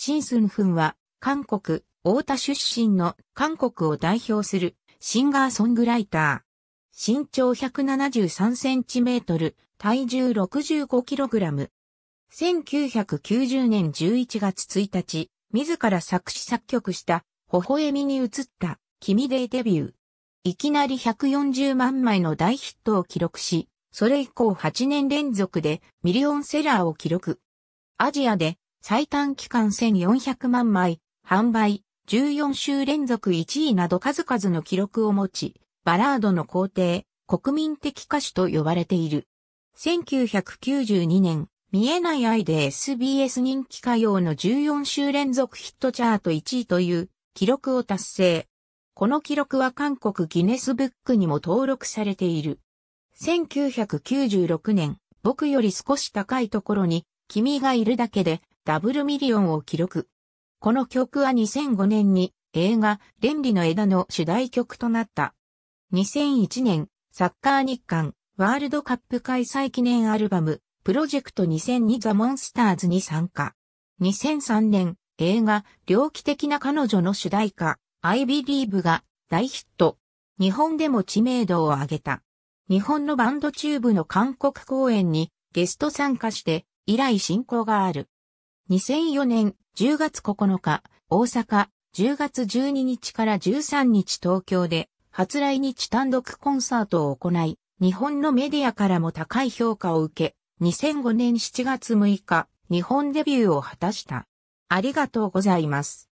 シンスンフンは、韓国、大田出身の韓国を代表するシンガーソングライター。身長173センチメートル、体重65キログラム。1990年11月1日、自ら作詞作曲した、微笑みに映った、君でデビュー。いきなり140万枚の大ヒットを記録し、それ以降8年連続でミリオンセラーを記録。アジアで最短期間1400万枚、販売、14週連続1位など数々の記録を持ち、バラードの皇帝、国民的歌手と呼ばれている。1992年、見えない愛で SBS 人気歌謡の14週連続ヒットチャート1位という記録を達成。この記録は韓国ギネスブックにも登録されている。1996年、僕より少し高いところに君がいるだけでダブルミリオンを記録。この曲は2005年に映画、ン理の枝の主題曲となった。2001年、サッカー日韓、ワールドカップ開催記念アルバム、プロジェクト2002ザ・モンスターズに参加。2003年、映画、猟奇的な彼女の主題歌、I Believe が大ヒット。日本でも知名度を上げた。日本のバンドチューブの韓国公演にゲスト参加して以来進行がある。2004年10月9日、大阪、10月12日から13日東京で、初来日単独コンサートを行い、日本のメディアからも高い評価を受け、2005年7月6日、日本デビューを果たした。ありがとうございます。